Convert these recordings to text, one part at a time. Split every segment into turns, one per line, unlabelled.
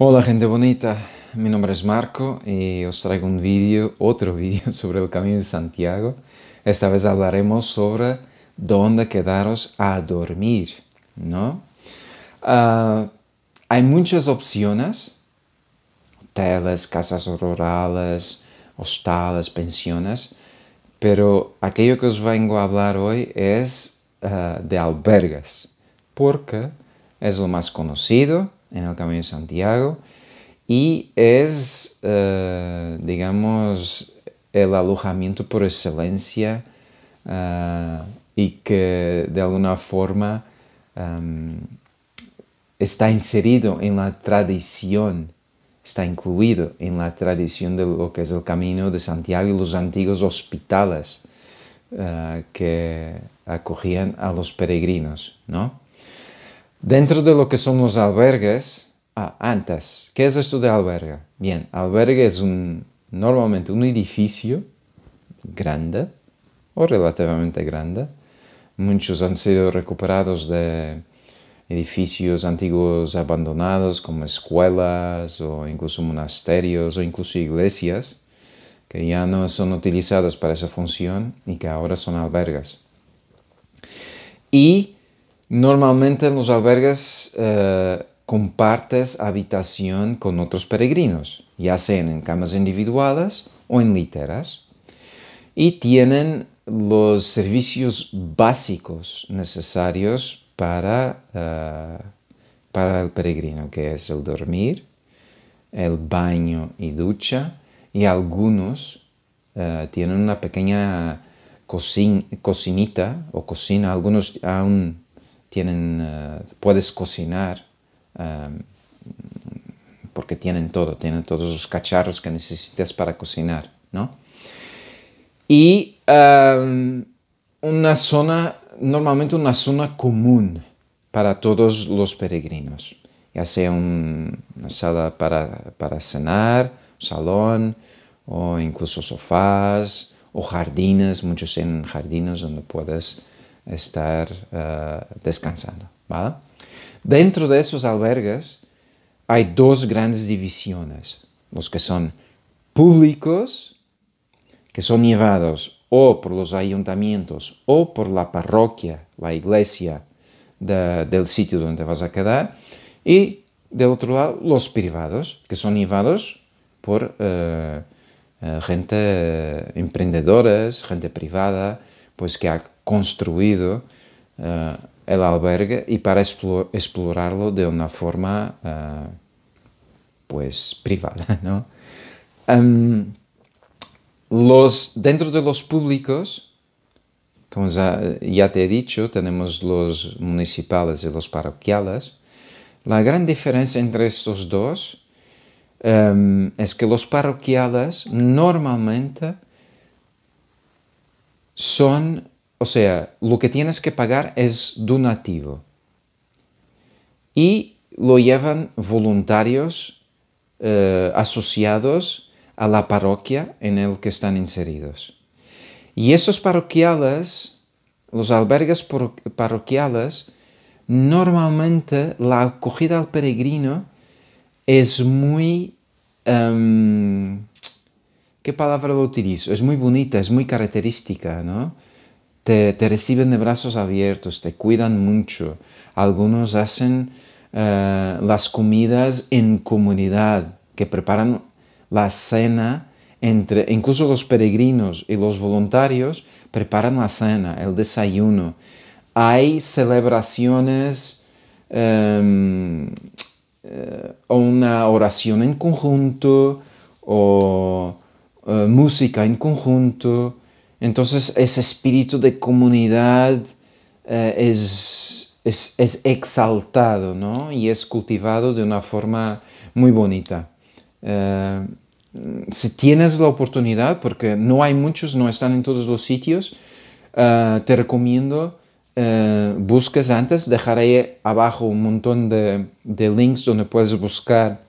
Hola gente bonita, mi nombre es Marco y os traigo un vídeo, otro vídeo sobre el Camino de Santiago. Esta vez hablaremos sobre dónde quedaros a dormir, ¿no? Ah, hay muchas opciones, hoteles, casas rurales, hostales, pensiones, pero aquello que os vengo a hablar hoy es ah, de albergues, porque es lo más conocido, en el Camino de Santiago y es, eh, digamos, el alojamiento por excelencia eh, y que de alguna forma em, está inserido en la tradición, está incluido en la tradición de lo que es el Camino de Santiago y los antiguos hospitales eh, que acogían a los peregrinos, ¿no? Dentro de lo que son los albergues, ah, antes, ¿qué es esto de albergue? Bien, albergue es un, normalmente un edificio grande o relativamente grande. Muchos han sido recuperados de edificios antiguos abandonados como escuelas o incluso monasterios o incluso iglesias que ya no son utilizadas para esa función y que ahora son albergas. Y Normalmente en los albergues eh, compartes habitación con otros peregrinos, ya sean en camas individuadas o en literas, y tienen los servicios básicos necesarios para, eh, para el peregrino, que es el dormir, el baño y ducha, y algunos eh, tienen una pequeña cocinita o cocina, algunos aún tienen, eh, puedes cocinar em, porque tienen todo, tienen todos los cacharros que necesitas para cocinar, ¿no? Y em, una zona, normalmente una zona común para todos los peregrinos, ya sea una sala para, para cenar, salón o incluso sofás o jardines, muchos tienen jardines donde puedes estar eh, descansando. Dentro de esos albergues hay dos grandes divisiones, los que son públicos, que son llevados o por los ayuntamientos o por la parroquia, la iglesia del sitio donde vas a quedar, y del otro lado los privados, que son llevados por eh, eh, gente emprendedores, gente privada, pues que ha construido eh, el albergue y para explorarlo de una forma eh, pues privada. ¿no? Em, los, dentro de los públicos, como ya, te he dicho, tenemos los municipales y los parroquiales. La gran diferencia entre estos dos em, es que los parroquiales normalmente son o sea, lo que tienes que pagar es donativo. Y lo llevan voluntarios eh, asociados a la parroquia en el que están inseridos. Y esos parroquiales, los albergues parroquiales, normalmente la acogida al peregrino es muy... Em, ¿Qué palabra lo utilizo? Es muy bonita, es muy característica, ¿no? te, reciben de brazos abiertos, te cuidan mucho. Algunos hacen eh, las comidas en comunidad, que preparan la cena entre, incluso los peregrinos y los voluntarios preparan la cena, el desayuno. Hay celebraciones em, eh, o una oración en conjunto o eh, música en conjunto entonces ese espíritu de comunidad eh, es, exaltado y es cultivado de una forma muy bonita. Eh, si tienes la oportunidad, porque no hay muchos, no están en todos los sitios, eh, te recomiendo busques antes. Dejaré abajo un montón de, links donde puedes buscar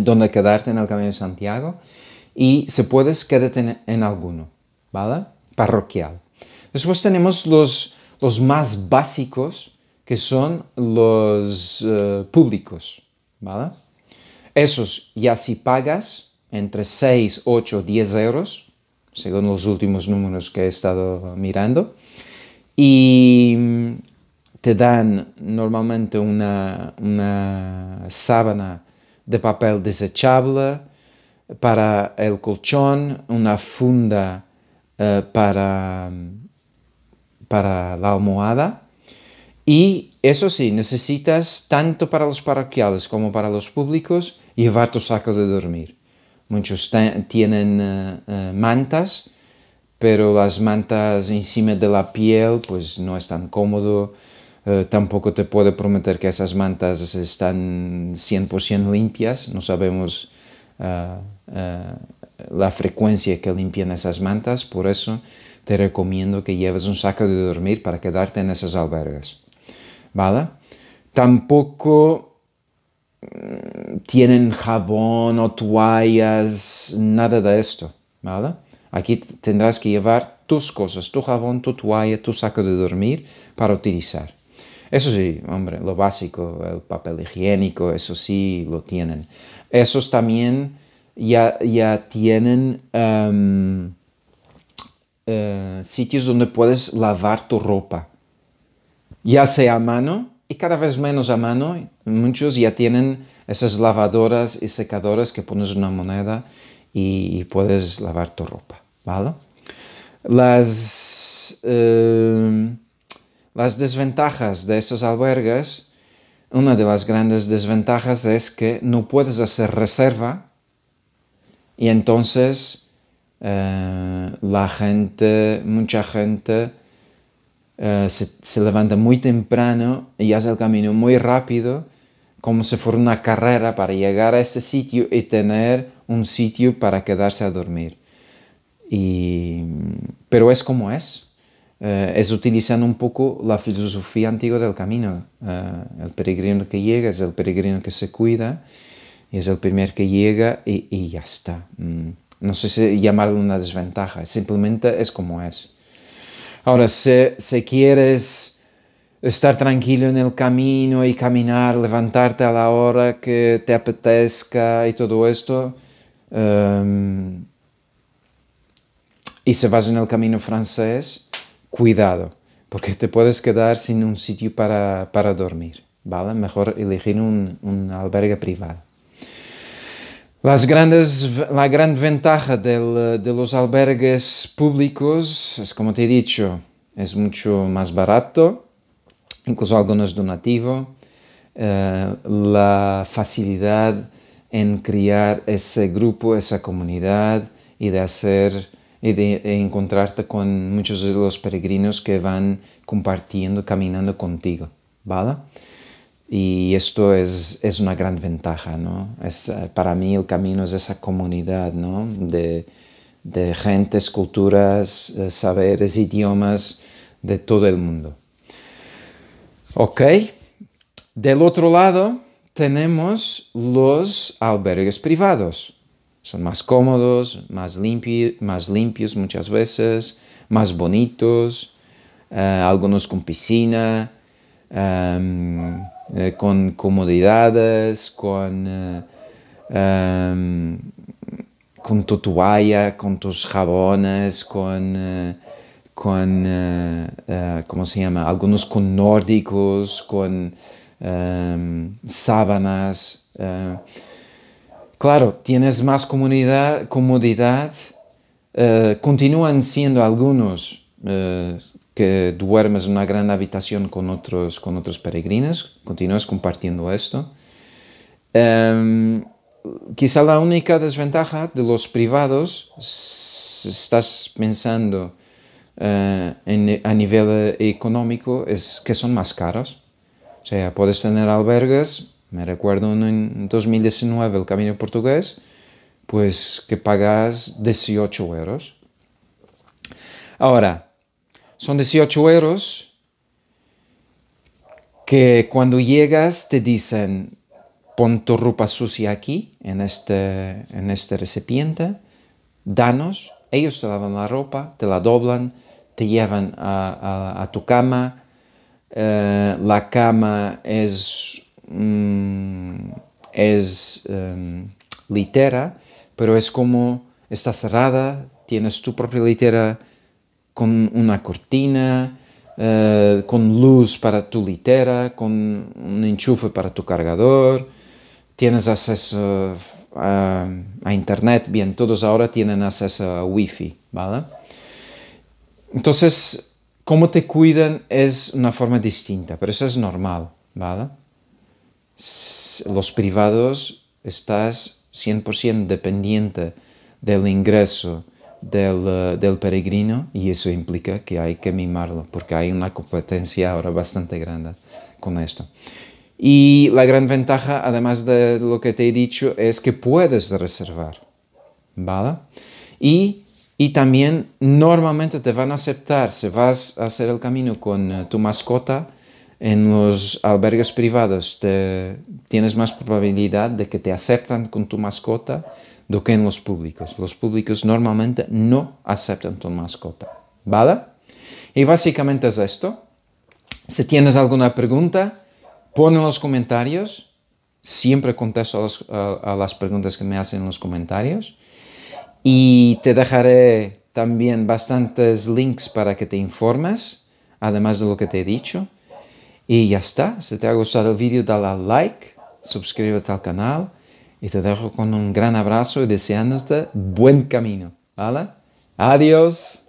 donde quedarte en el Camino de Santiago y si puedes, quédate en alguno. ¿vale? Parroquial. Después tenemos los, más básicos, que son los eh, públicos, ¿vale? Esos ya si pagas entre 6, 8, 10 euros, según los últimos números que he estado mirando, y mm, te dan normalmente una sábana de papel desechable para el colchón, una funda eh, para, para la almohada. Y eso sí, necesitas tanto para los parroquiales como para los públicos llevar tu saco de dormir. Muchos tienen eh, eh, mantas, pero las mantas encima de la piel pues no es tan cómodo. tampoco te puedo prometer que esas mantas están 100% limpias, no sabemos la frecuencia que limpian esas mantas, por eso te recomiendo que lleves un saco de dormir para quedarte en esas albergues. ¿Vale? Tampoco mm, tienen jabón o toallas, nada de esto, ¿vale? Aquí tendrás que llevar tus cosas, tu jabón, tu toalla, tu saco de dormir para utilizar. Eso sí, hombre, lo básico, el papel higiénico, eso sí lo tienen. Esos también ya, tienen em, eh, sitios donde puedes lavar tu ropa, ya sea a mano y cada vez menos a mano. Muchos ya tienen esas lavadoras y secadoras que pones una moneda y, puedes lavar tu ropa, Las, em, las desventajas de esos albergues, una de las grandes desventajas es que no puedes hacer reserva y entonces eh, la gente, mucha gente eh, se, levanta muy temprano y hace el camino muy rápido, como si fuera una carrera para llegar a este sitio y tener un sitio para quedarse a dormir. Y, pero es como es. Eh, es utilizando un poco la filosofía antigua del camino. el peregrino que llega es el peregrino que se cuida es el primer que llega y, ya está. Mm. No sé si llamarlo una desventaja, simplemente es como es. Ahora, si, quieres estar tranquilo en el camino y caminar, levantarte a la hora que te apetezca y todo esto, em, y se vas en el camino francés, cuidado, porque te puedes quedar sin un sitio para, dormir, ¿vale? Mejor elegir un, un albergue privado la gran ventaja eh, de los albergues públicos es, como te he dicho, es mucho más barato, incluso algunos donativo, eh, la facilidad en crear ese grupo, esa comunidad y de hacer y de, encontrarte con muchos de los peregrinos que van compartiendo, caminando contigo, ¿vale? Y esto es, una gran ventaja, ¿no? Es, eh, para mí el camino es esa comunidad, ¿no? De, gentes, culturas, eh, saberes, idiomas de todo el mundo. ¿Ok? Del otro lado tenemos los albergues privados. Son más cómodos, más, limpios muchas veces, más bonitos, eh, algunos con piscina, em, eh, con comodidades, con, eh, em, con tu toalla, con tus jabones, con, eh, con ¿cómo se llama? Algunos con nórdicos, con em, sábanas. claro, tienes más comodidad. continúan siendo algunos que duermes en una gran habitación con otros, con otros peregrinos, continúas compartiendo esto. Em, quizá la única desventaja de los privados, si estás pensando eh, a nivel económico, es que son más caros. O sea, puedes tener albergues, me recuerdo en 2019 el Camino Portugués, pues que pagas 18 euros. Ahora, son 18 euros que cuando llegas te dicen, pon tu ropa sucia aquí, en este, en este recipiente, danos, ellos te lavan la ropa, te la doblan, te llevan a, tu cama, eh, la cama es, mm, es em, litera, pero es como está cerrada, tienes tu propia litera con una cortina, eh, con luz para tu litera, con un enchufe para tu cargador, tienes acceso eh, a, Internet, bien, todos ahora tienen acceso a wifi, ¿vale? Entonces, cómo te cuidan es una forma distinta, pero eso es normal, ¿vale? Los privados estás 100% dependiente del ingreso eh, del, peregrino y eso implica que hay que mimarlo porque hay una competencia ahora bastante grande con esto. Y la gran ventaja, además de lo que te he dicho, es que puedes reservar, ¿vale? Y, también normalmente te van a aceptar, si vas a hacer el camino con eh, tu mascota, en los albergues privados tienes más probabilidad de que te aceptan con tu mascota do que en los públicos. Los públicos normalmente no aceptan tu mascota, ¿vale? Y básicamente es esto. Si tienes alguna pregunta, pon en los comentarios. Siempre contesto a, las preguntas que me hacen en los comentarios. Y te dejaré también bastantes links para que te informes, además de lo que te he dicho. Y ya está. Si te ha gustado el vídeo, dale like, suscríbete al canal y te dejo con un gran abrazo y deseándote buen camino. ¿Vale? Adiós.